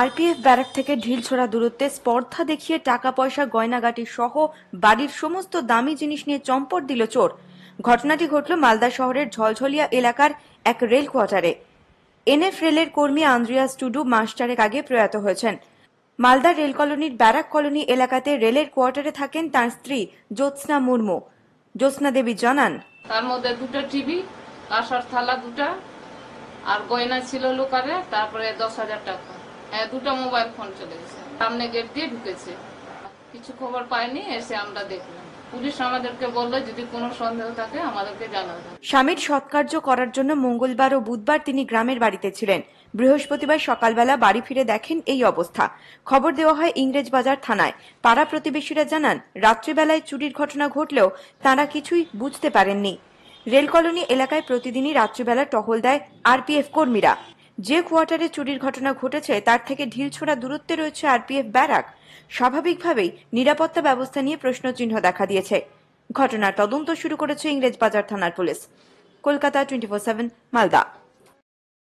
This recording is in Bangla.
আরপিএফ ব্যারাক থেকে ঢিল ছোড়া দূরত্বে স্পর্ধা দেখিয়ে টাকা পয়সা গয়নাগাটি সহ বাড়ির সমস্ত দামি জিনিস নিয়ে চম্পট দিল চোর ঘটনাটি ঘটল মালদা শহরের ঝলঝলিয়া এলাকার এক রেল কোয়ার্টারে এনএফ রেলের কর্মী আন্দ্রিয়াস টুডু মাস চারেক আগে প্রয়াত হয়েছেন মালদা রেল কলোনির ব্যারাক কলোনি এলাকাতে রেলের কোয়ার্টারে থাকেন তার স্ত্রী জ্যোৎস্না মুর্মু জ্যোৎস্না দেবী জানান তার মধ্যে দুটো টিভি কাঁসার থালা দুটা আর গয়না ছিল লোকারে তারপরে দশ হাজার টাকা হ্যাঁ, দুটা মোবাইল ফোন চলে গেছে সামনে গেট দিয়ে ঢুকেছে কিছু খবর পাইনি এসে আমরা দেখলাম পুলিশ আমাদেরকে বললো যদি কোনো সন্দেহ থাকে আমাদেরকে জানাবে স্বামীর সৎকার্য করার জন্য মঙ্গলবার ও বুধবার তিনি গ্রামের বাড়িতে ছিলেন বৃহস্পতিবার সকালবেলা বাড়ি ফিরে দেখেন এই অবস্থা খবর দেওয়া হয় ইংরেজ বাজার থানায় পাড়া প্রতিবেশীরা জানান রাত্রিবেলায় চুরির ঘটনা ঘটলেও তারা কিছুই বুঝতে পারেননি রেল কলোনি এলাকায় প্রতিদিনই রাত্রিবেলা টহল দেয় আরপিএফ কর্মীরা যে কোয়ার্টারে চুরির ঘটনা ঘটেছে তার থেকে ঢিল ছোড়া দূরত্বে রয়েছে আরপিএফ ব্যারাক স্বাভাবিকভাবেই নিরাপত্তা ব্যবস্থা নিয়ে প্রশ্নচিহ্ন দেখা দিয়েছে ঘটনার তদন্ত শুরু করেছে ইংরেজ বাজার থানার police Kolkata twenty four seven Malda